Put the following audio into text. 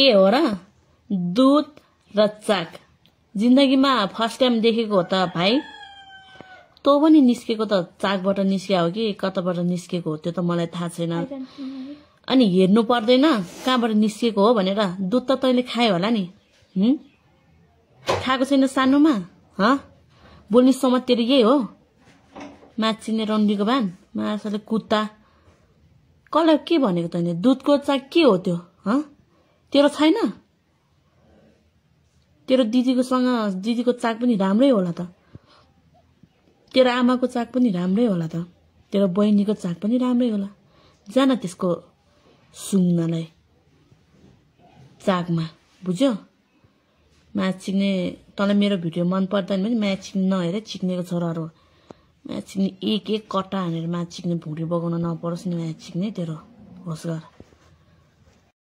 के हो र दुध र चाक जिन्दगीमा फर्स्ट टाइम देखेको हो त भाइ तँ पनि निस्केको त चाकबाट निस्किया हो कि कताबाट निस्केको हो त्यो त मलाई थाहा छैन अनि हेर्नु पर्दैन कहाँबाट निस्किएको हो भनेर दुध त तैँले खायो होला नि खाएको छैन सानोमा ह बोल्ने समय तेरो यही हो माछिने रन्डीको भान माछाले कुत्ता कसलाई के भनेको तैँले दुधको चाक के हो त्यो हँ तेरो छैन तेरो दिदीकोसँग दिदीको चाक पनि राम्रै होला त तेरो आमाको चाक पनि राम्रै होला त तेरो बहिनीको चाक पनि राम्रै होला जान त्यसको सुँग्नलाई चाकमा बुझ्यो माया चिक्ने तँलाई मेरो भिडियो मन पर्दैन भने माया चिक्ने नहेर चिक्नेको छोराहरू माया चिक्ने एक एक कट्टा हानेर माया चिक्ने भुँडी बगाउन नपरोस् नि माया चिक्ने तेरो होस् गर